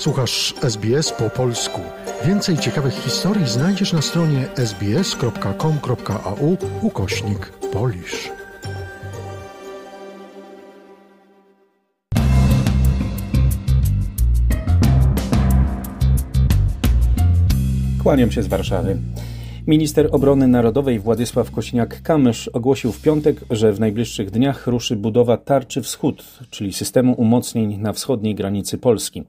Słuchasz SBS po polsku. Więcej ciekawych historii znajdziesz na stronie sbs.com.au ukośnik polisz. Kłaniam się z Warszawy. Minister Obrony Narodowej Władysław Kośniak-Kamysz ogłosił w piątek, że w najbliższych dniach ruszy budowa Tarczy Wschód, czyli systemu umocnień na wschodniej granicy Polski.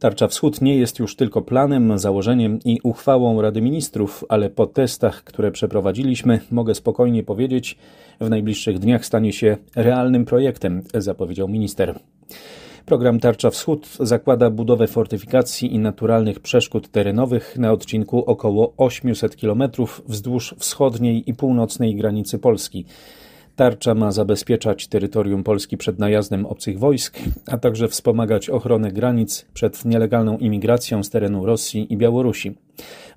Tarcza Wschód nie jest już tylko planem, założeniem i uchwałą Rady Ministrów, ale po testach, które przeprowadziliśmy, mogę spokojnie powiedzieć, w najbliższych dniach stanie się realnym projektem, zapowiedział minister. Program Tarcza Wschód zakłada budowę fortyfikacji i naturalnych przeszkód terenowych na odcinku około 800 km wzdłuż wschodniej i północnej granicy Polski. Tarcza ma zabezpieczać terytorium Polski przed najazdem obcych wojsk, a także wspomagać ochronę granic przed nielegalną imigracją z terenu Rosji i Białorusi.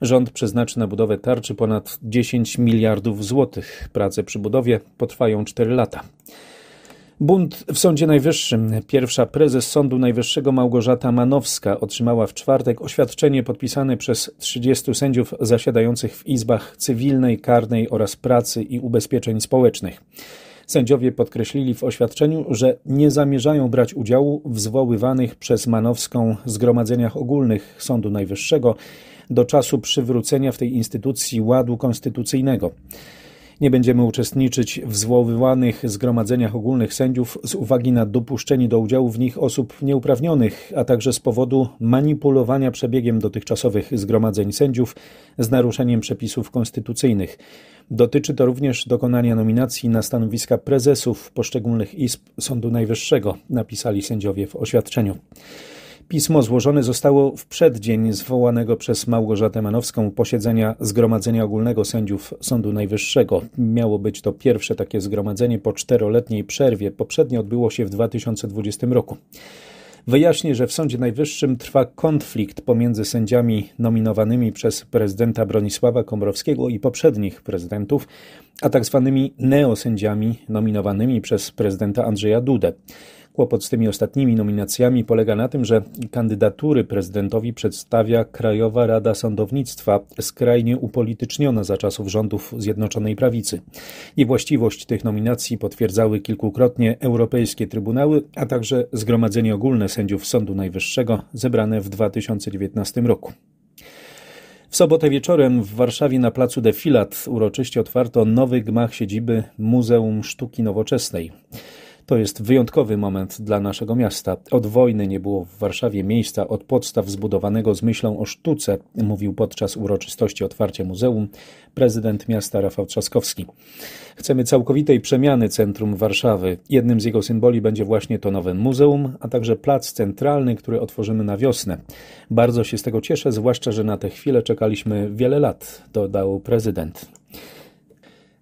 Rząd przeznaczy na budowę tarczy ponad 10 miliardów złotych. Prace przy budowie potrwają 4 lata. Bunt w Sądzie Najwyższym. Pierwsza prezes Sądu Najwyższego Małgorzata Manowska otrzymała w czwartek oświadczenie podpisane przez 30 sędziów zasiadających w izbach cywilnej, karnej oraz pracy i ubezpieczeń społecznych. Sędziowie podkreślili w oświadczeniu, że nie zamierzają brać udziału w zwoływanych przez Manowską zgromadzeniach ogólnych Sądu Najwyższego do czasu przywrócenia w tej instytucji ładu konstytucyjnego. Nie będziemy uczestniczyć w zwoływanych zgromadzeniach ogólnych sędziów z uwagi na dopuszczenie do udziału w nich osób nieuprawnionych, a także z powodu manipulowania przebiegiem dotychczasowych zgromadzeń sędziów z naruszeniem przepisów konstytucyjnych. Dotyczy to również dokonania nominacji na stanowiska prezesów poszczególnych izb Sądu Najwyższego, napisali sędziowie w oświadczeniu. Pismo złożone zostało w przeddzień zwołanego przez Małgorzatę Manowską posiedzenia Zgromadzenia Ogólnego Sędziów Sądu Najwyższego. Miało być to pierwsze takie zgromadzenie po czteroletniej przerwie. Poprzednie odbyło się w 2020 roku. Wyjaśnię, że w Sądzie Najwyższym trwa konflikt pomiędzy sędziami nominowanymi przez prezydenta Bronisława Komorowskiego i poprzednich prezydentów, a tak zwanymi neosędziami nominowanymi przez prezydenta Andrzeja Dudę. Kłopot z tymi ostatnimi nominacjami polega na tym, że kandydatury prezydentowi przedstawia Krajowa Rada Sądownictwa, skrajnie upolityczniona za czasów rządów Zjednoczonej Prawicy. Niewłaściwość tych nominacji potwierdzały kilkukrotnie europejskie trybunały, a także Zgromadzenie Ogólne Sędziów Sądu Najwyższego zebrane w 2019 roku. W sobotę wieczorem w Warszawie na placu Defilat uroczyście otwarto nowy gmach siedziby Muzeum Sztuki Nowoczesnej. To jest wyjątkowy moment dla naszego miasta. Od wojny nie było w Warszawie miejsca od podstaw zbudowanego z myślą o sztuce, mówił podczas uroczystości otwarcia muzeum prezydent miasta Rafał Trzaskowski. Chcemy całkowitej przemiany centrum Warszawy. Jednym z jego symboli będzie właśnie to nowe muzeum, a także plac centralny, który otworzymy na wiosnę. Bardzo się z tego cieszę, zwłaszcza, że na tę chwilę czekaliśmy wiele lat, dodał prezydent.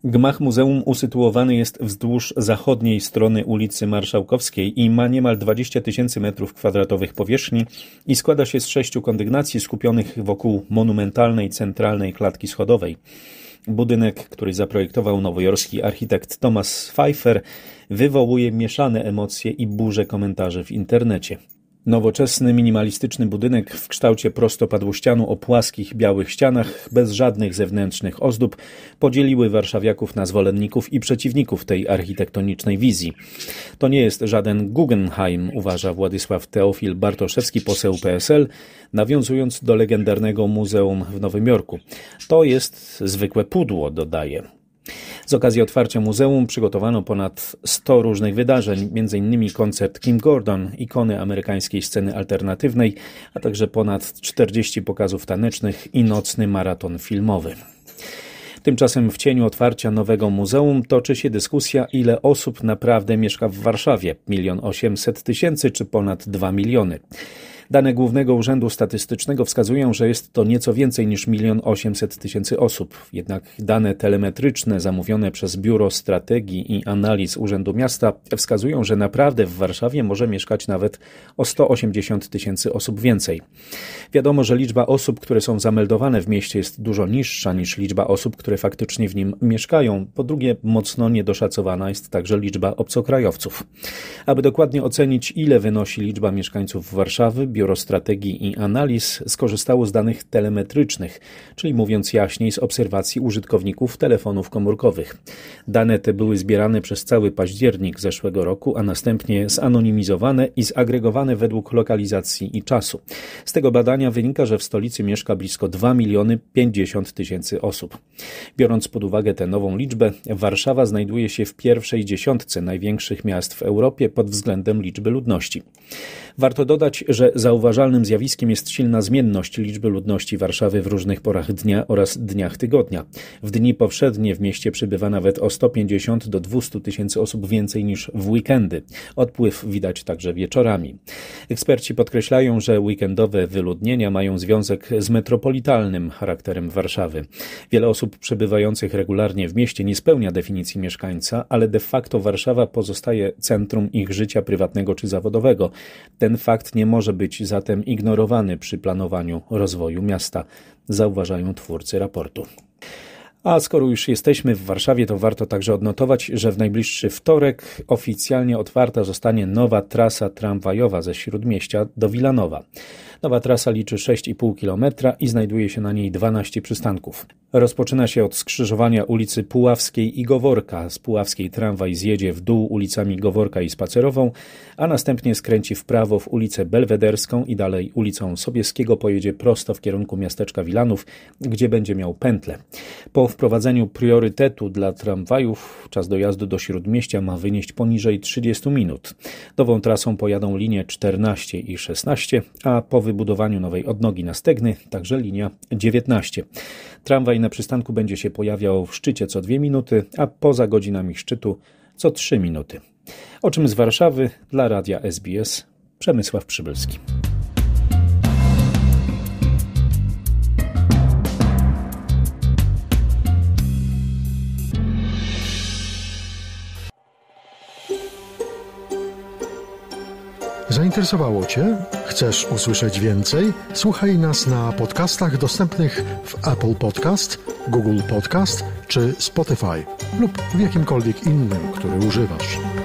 Gmach muzeum usytuowany jest wzdłuż zachodniej strony ulicy Marszałkowskiej i ma niemal 20 tysięcy metrów kwadratowych powierzchni i składa się z sześciu kondygnacji skupionych wokół monumentalnej centralnej klatki schodowej. Budynek, który zaprojektował nowojorski architekt Thomas Pfeiffer, wywołuje mieszane emocje i burzę komentarzy w internecie. Nowoczesny, minimalistyczny budynek w kształcie prostopadłościanu o płaskich, białych ścianach, bez żadnych zewnętrznych ozdób, podzieliły warszawiaków na zwolenników i przeciwników tej architektonicznej wizji. To nie jest żaden Guggenheim, uważa Władysław Teofil Bartoszewski, poseł PSL, nawiązując do legendarnego muzeum w Nowym Jorku. To jest zwykłe pudło, dodaje. Z okazji otwarcia muzeum przygotowano ponad 100 różnych wydarzeń, m.in. koncert Kim Gordon, ikony amerykańskiej sceny alternatywnej, a także ponad 40 pokazów tanecznych i nocny maraton filmowy. Tymczasem w cieniu otwarcia nowego muzeum toczy się dyskusja, ile osób naprawdę mieszka w Warszawie milion osiemset tysięcy czy ponad dwa miliony. Dane Głównego Urzędu Statystycznego wskazują, że jest to nieco więcej niż 1 800 tysięcy osób. Jednak dane telemetryczne zamówione przez Biuro Strategii i Analiz Urzędu Miasta wskazują, że naprawdę w Warszawie może mieszkać nawet o 180 tysięcy osób więcej. Wiadomo, że liczba osób, które są zameldowane w mieście jest dużo niższa niż liczba osób, które faktycznie w nim mieszkają. Po drugie, mocno niedoszacowana jest także liczba obcokrajowców. Aby dokładnie ocenić, ile wynosi liczba mieszkańców Warszawy, Biuro Strategii i Analiz skorzystało z danych telemetrycznych, czyli mówiąc jaśniej z obserwacji użytkowników telefonów komórkowych. Dane te były zbierane przez cały październik zeszłego roku, a następnie zanonimizowane i zagregowane według lokalizacji i czasu. Z tego badania wynika, że w stolicy mieszka blisko 2 miliony 50 tysięcy osób. Biorąc pod uwagę tę nową liczbę, Warszawa znajduje się w pierwszej dziesiątce największych miast w Europie pod względem liczby ludności. Warto dodać, że za Zauważalnym zjawiskiem jest silna zmienność liczby ludności Warszawy w różnych porach dnia oraz dniach tygodnia. W dni powszednie w mieście przybywa nawet o 150 do 200 tysięcy osób więcej niż w weekendy. Odpływ widać także wieczorami. Eksperci podkreślają, że weekendowe wyludnienia mają związek z metropolitalnym charakterem Warszawy. Wiele osób przebywających regularnie w mieście nie spełnia definicji mieszkańca, ale de facto Warszawa pozostaje centrum ich życia prywatnego czy zawodowego. Ten fakt nie może być zatem ignorowany przy planowaniu rozwoju miasta, zauważają twórcy raportu. A skoro już jesteśmy w Warszawie, to warto także odnotować, że w najbliższy wtorek oficjalnie otwarta zostanie nowa trasa tramwajowa ze śródmieścia do Wilanowa. Nowa trasa liczy 6,5 km i znajduje się na niej 12 przystanków. Rozpoczyna się od skrzyżowania ulicy Puławskiej i Goworka. Z Puławskiej tramwaj zjedzie w dół ulicami Goworka i Spacerową, a następnie skręci w prawo w ulicę Belwederską i dalej ulicą Sobieskiego pojedzie prosto w kierunku miasteczka Wilanów, gdzie będzie miał pętlę. Po wprowadzeniu priorytetu dla tramwajów czas dojazdu do Śródmieścia ma wynieść poniżej 30 minut. Nową trasą pojadą linie 14 i 16, a po wybudowaniu nowej odnogi na Stegny także linia 19. Tramwaj na przystanku będzie się pojawiał w szczycie co dwie minuty, a poza godzinami szczytu co trzy minuty. O czym z Warszawy dla radia SBS Przemysław Przybylski. Zainteresowało Cię? Chcesz usłyszeć więcej? Słuchaj nas na podcastach dostępnych w Apple Podcast, Google Podcast czy Spotify lub w jakimkolwiek innym, który używasz.